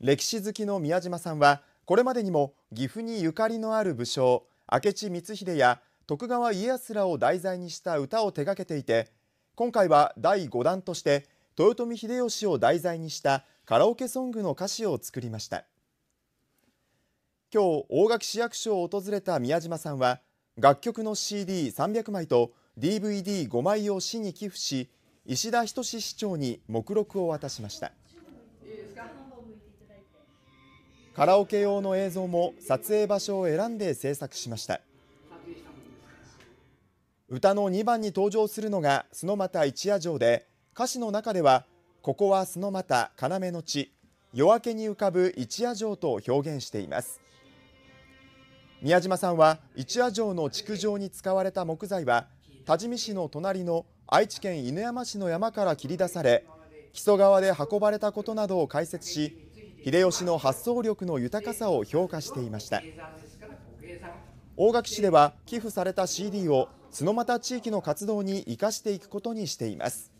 歴史好きの宮島さんはこれまでにも岐阜にゆかりのある武将明智光秀や徳川家康らを題材にした歌を手掛けていて今回は第5弾として豊臣秀吉を題材にしたカラオケソングの歌詞を作りました今日大垣市役所を訪れた宮島さんは楽曲の CD300 枚と DVD5 枚を市に寄付し石田仁市長に目録を渡しました。いいカラオケ用の映像も撮影場所を選んで制作しました歌の2番に登場するのが角又一夜城で歌詞の中では「ここは角又要の地夜明けに浮かぶ一夜城」と表現しています宮島さんは一夜城の築城に使われた木材は多治見市の隣の愛知県犬山市の山から切り出され木曽川で運ばれたことなどを解説し秀吉の発想力の豊かさを評価していました大垣市では寄付された CD を角俣地域の活動に生かしていくことにしています